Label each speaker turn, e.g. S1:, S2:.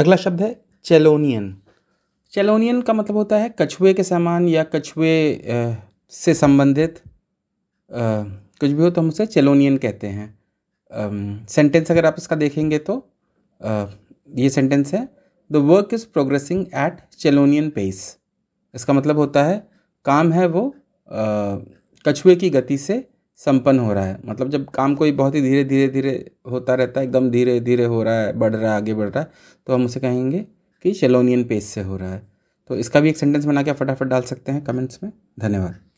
S1: अगला शब्द है चेलोनियन
S2: चेलोनियन का मतलब होता है
S1: कछुए के सामान या कछुए से संबंधित कुछ भी हो तो हम उसे चेलोनियन कहते हैं सेंटेंस अगर आप इसका देखेंगे तो ये सेंटेंस है the work is progressing at chelonian pace इसका मतलब होता है काम है वो कछुए की गति से संपन्न हो रहा है मतलब जब काम कोई बहुत ही धीरे धीरे धीरे होता रहता है एकदम धीरे धीरे हो रहा है बढ़ रहा है आगे बढ़ रहा है तो हम उसे कहेंगे कि शेलोनियन पेस से हो रहा है तो इसका भी एक सेंटेंस बना के फटाफट डाल सकते हैं कमेंट्स में
S3: धन्यवाद